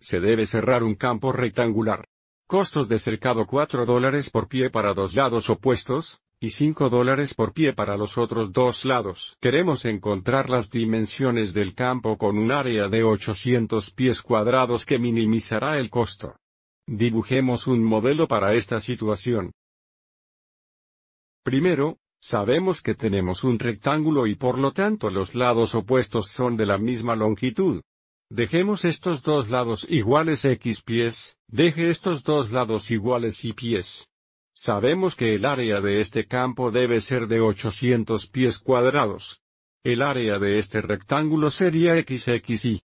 Se debe cerrar un campo rectangular. Costos de cercado 4 dólares por pie para dos lados opuestos, y 5 dólares por pie para los otros dos lados. Queremos encontrar las dimensiones del campo con un área de 800 pies cuadrados que minimizará el costo. Dibujemos un modelo para esta situación. Primero, sabemos que tenemos un rectángulo y por lo tanto los lados opuestos son de la misma longitud. Dejemos estos dos lados iguales x pies, deje estos dos lados iguales y pies. Sabemos que el área de este campo debe ser de 800 pies cuadrados. El área de este rectángulo sería xxy.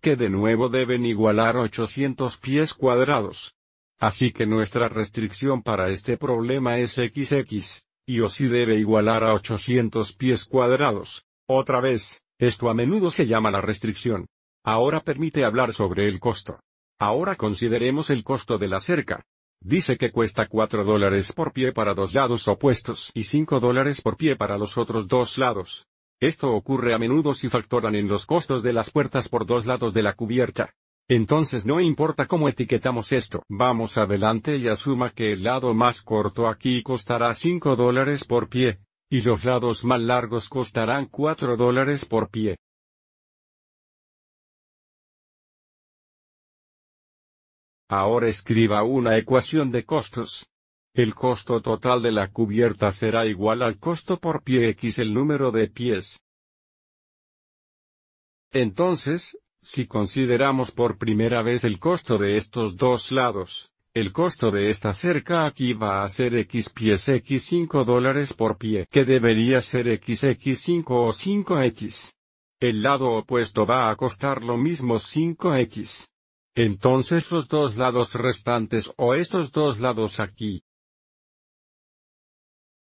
Que de nuevo deben igualar 800 pies cuadrados. Así que nuestra restricción para este problema es xx, y o si debe igualar a 800 pies cuadrados. Otra vez, esto a menudo se llama la restricción. Ahora permite hablar sobre el costo. Ahora consideremos el costo de la cerca. Dice que cuesta 4 dólares por pie para dos lados opuestos y 5 dólares por pie para los otros dos lados. Esto ocurre a menudo si factoran en los costos de las puertas por dos lados de la cubierta. Entonces no importa cómo etiquetamos esto, vamos adelante y asuma que el lado más corto aquí costará 5 dólares por pie, y los lados más largos costarán 4 dólares por pie. Ahora escriba una ecuación de costos. El costo total de la cubierta será igual al costo por pie x el número de pies. Entonces, si consideramos por primera vez el costo de estos dos lados, el costo de esta cerca aquí va a ser x pies x 5 dólares por pie que debería ser X X 5 o 5x. El lado opuesto va a costar lo mismo 5x. Entonces los dos lados restantes o estos dos lados aquí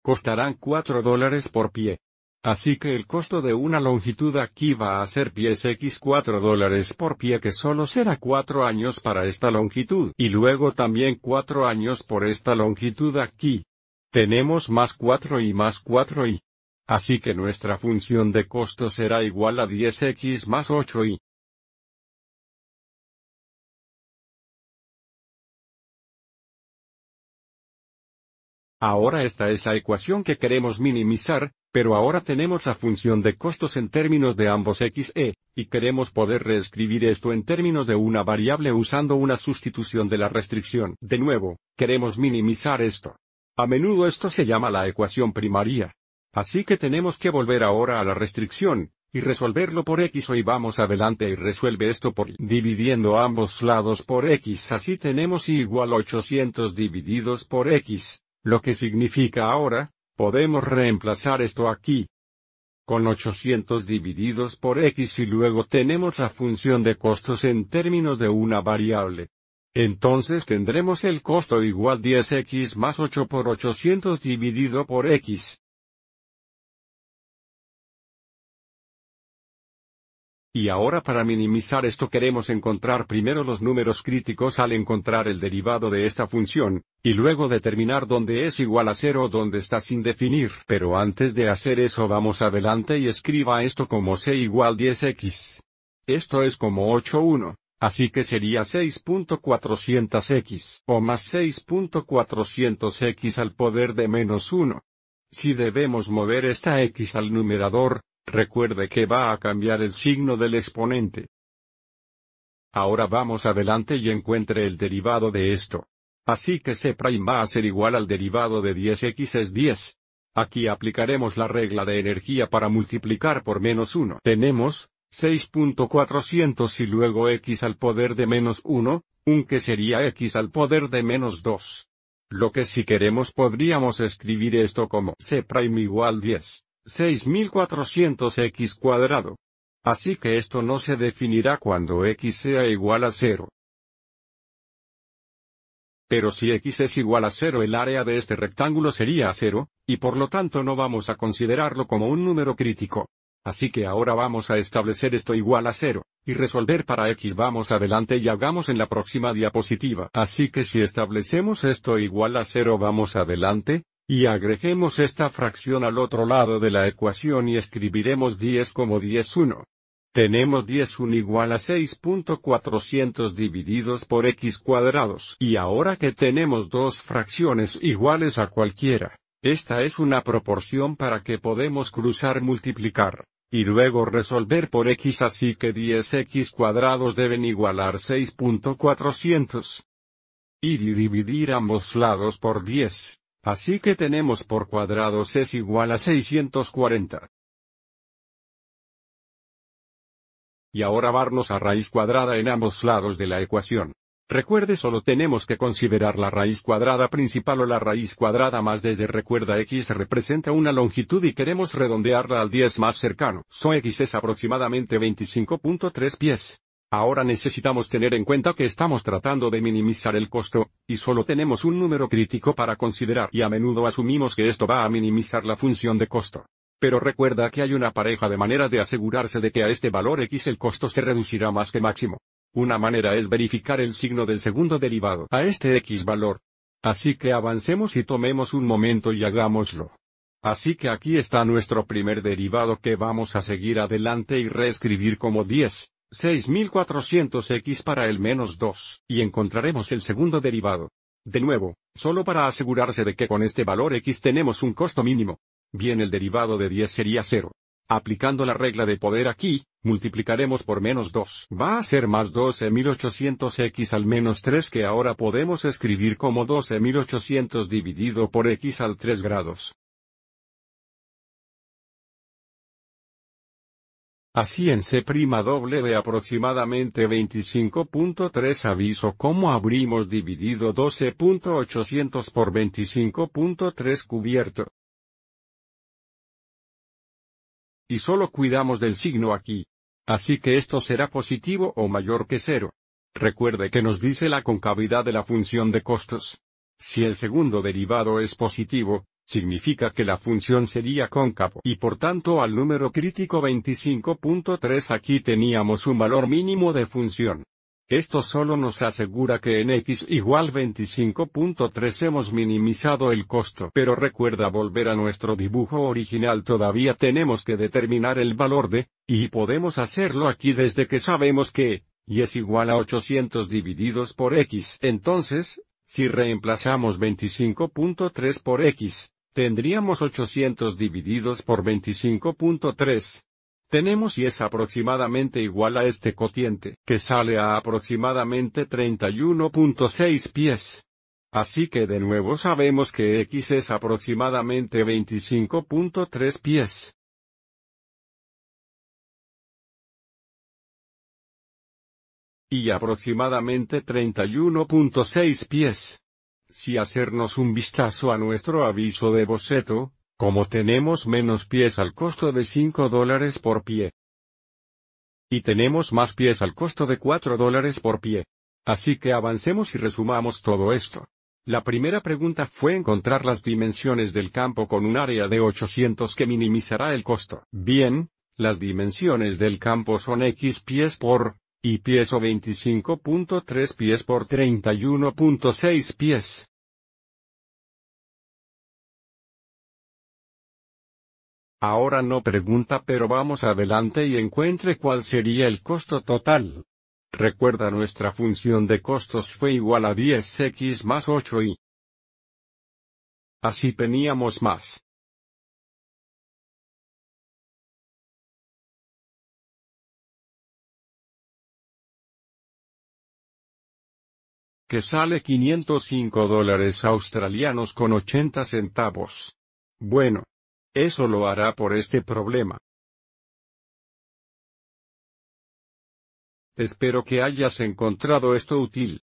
costarán 4 dólares por pie. Así que el costo de una longitud aquí va a ser pies x 4 dólares por pie que solo será 4 años para esta longitud y luego también 4 años por esta longitud aquí. Tenemos más 4 y más 4 y. Así que nuestra función de costo será igual a 10x más 8y. Ahora esta es la ecuación que queremos minimizar, pero ahora tenemos la función de costos en términos de ambos x e, y queremos poder reescribir esto en términos de una variable usando una sustitución de la restricción. De nuevo, queremos minimizar esto. A menudo esto se llama la ecuación primaria. Así que tenemos que volver ahora a la restricción, y resolverlo por x y vamos adelante y resuelve esto por dividiendo ambos lados por x así tenemos igual 800 divididos por x, lo que significa ahora, podemos reemplazar esto aquí con 800 divididos por x y luego tenemos la función de costos en términos de una variable. Entonces tendremos el costo igual 10x más 8 por 800 dividido por x. Y ahora para minimizar esto queremos encontrar primero los números críticos al encontrar el derivado de esta función, y luego determinar dónde es igual a cero o dónde está sin definir. Pero antes de hacer eso vamos adelante y escriba esto como c igual 10x. Esto es como 8,1. Así que sería 6.400x o más 6.400x al poder de menos 1. Si debemos mover esta x al numerador, Recuerde que va a cambiar el signo del exponente. Ahora vamos adelante y encuentre el derivado de esto. Así que C' va a ser igual al derivado de 10x es 10. Aquí aplicaremos la regla de energía para multiplicar por menos 1. Tenemos 6.400 y luego x al poder de menos 1, un que sería x al poder de menos 2. Lo que si queremos podríamos escribir esto como C' igual 10. 6400x cuadrado. Así que esto no se definirá cuando x sea igual a 0. Pero si x es igual a 0 el área de este rectángulo sería 0, y por lo tanto no vamos a considerarlo como un número crítico. Así que ahora vamos a establecer esto igual a 0, y resolver para x vamos adelante y hagamos en la próxima diapositiva. Así que si establecemos esto igual a 0 vamos adelante, y agreguemos esta fracción al otro lado de la ecuación y escribiremos 10 como 10 1. Tenemos 10 1 igual a 6.400 divididos por x cuadrados. Y ahora que tenemos dos fracciones iguales a cualquiera, esta es una proporción para que podemos cruzar multiplicar, y luego resolver por x así que 10x cuadrados deben igualar 6.400. y dividir ambos lados por 10. Así que tenemos por cuadrados es igual a 640. Y ahora vamos a raíz cuadrada en ambos lados de la ecuación. Recuerde solo tenemos que considerar la raíz cuadrada principal o la raíz cuadrada más desde recuerda x representa una longitud y queremos redondearla al 10 más cercano. So x es aproximadamente 25.3 pies. Ahora necesitamos tener en cuenta que estamos tratando de minimizar el costo, y solo tenemos un número crítico para considerar y a menudo asumimos que esto va a minimizar la función de costo. Pero recuerda que hay una pareja de manera de asegurarse de que a este valor x el costo se reducirá más que máximo. Una manera es verificar el signo del segundo derivado a este x valor. Así que avancemos y tomemos un momento y hagámoslo. Así que aquí está nuestro primer derivado que vamos a seguir adelante y reescribir como 10. 6400x para el menos 2, y encontraremos el segundo derivado. De nuevo, solo para asegurarse de que con este valor x tenemos un costo mínimo. Bien, el derivado de 10 sería 0. Aplicando la regla de poder aquí, multiplicaremos por menos 2. Va a ser más 12.800x al menos 3 que ahora podemos escribir como 12.800 dividido por x al 3 grados. Así en C' doble de aproximadamente 25.3 aviso cómo abrimos dividido 12.800 por 25.3 cubierto. Y solo cuidamos del signo aquí. Así que esto será positivo o mayor que cero. Recuerde que nos dice la concavidad de la función de costos. Si el segundo derivado es positivo, significa que la función sería cóncavo y por tanto al número crítico 25.3 aquí teníamos un valor mínimo de función. Esto solo nos asegura que en x igual 25.3 hemos minimizado el costo. Pero recuerda volver a nuestro dibujo original todavía tenemos que determinar el valor de, y podemos hacerlo aquí desde que sabemos que, y es igual a 800 divididos por x. Entonces, si reemplazamos 25.3 por x, tendríamos 800 divididos por 25.3. Tenemos y es aproximadamente igual a este cotiente, que sale a aproximadamente 31.6 pies. Así que de nuevo sabemos que x es aproximadamente 25.3 pies. Y aproximadamente 31.6 pies si hacernos un vistazo a nuestro aviso de boceto, como tenemos menos pies al costo de 5 dólares por pie. Y tenemos más pies al costo de 4 dólares por pie. Así que avancemos y resumamos todo esto. La primera pregunta fue encontrar las dimensiones del campo con un área de 800 que minimizará el costo. Bien, las dimensiones del campo son x pies por, y pies o 25.3 pies por 31.6 pies. Ahora no pregunta pero vamos adelante y encuentre cuál sería el costo total. Recuerda nuestra función de costos fue igual a 10x más 8y. Así teníamos más. que sale 505 dólares australianos con 80 centavos. Bueno, eso lo hará por este problema. Espero que hayas encontrado esto útil.